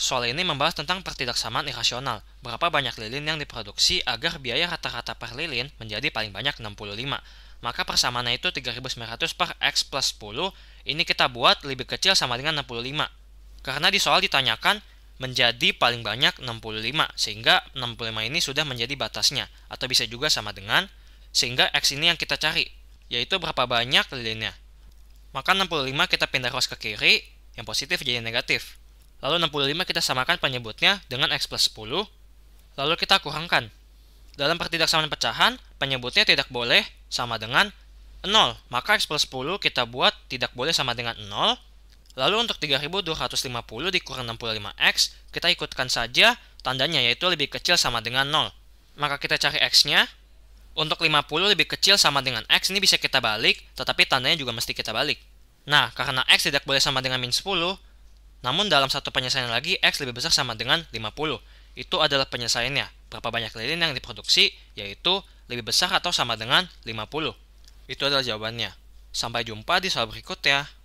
Soal ini membahas tentang pertidaksamaan irasional, berapa banyak lilin yang diproduksi agar biaya rata-rata per lilin menjadi paling banyak 65. Maka persamaan itu 3900 per X plus 10, ini kita buat lebih kecil sama dengan 65. Karena di soal ditanyakan menjadi paling banyak 65, sehingga 65 ini sudah menjadi batasnya, atau bisa juga sama dengan, sehingga X ini yang kita cari, yaitu berapa banyak lilinnya. Maka 65 kita pindah ruas ke kiri, yang positif jadi negatif. Lalu 65 kita samakan penyebutnya dengan X plus 10. Lalu kita kurangkan. Dalam pertidaksamaan pecahan, penyebutnya tidak boleh sama dengan 0. Maka X plus 10 kita buat tidak boleh sama dengan 0. Lalu untuk 3250 dikurang 65X, kita ikutkan saja tandanya yaitu lebih kecil sama dengan 0. Maka kita cari X-nya. Untuk 50 lebih kecil sama dengan X ini bisa kita balik, tetapi tandanya juga mesti kita balik. Nah, karena X tidak boleh sama dengan min 10, namun dalam satu penyelesaian lagi, X lebih besar sama dengan 50. Itu adalah penyelesaiannya. Berapa banyak lilin yang diproduksi, yaitu lebih besar atau sama dengan 50. Itu adalah jawabannya. Sampai jumpa di soal berikutnya.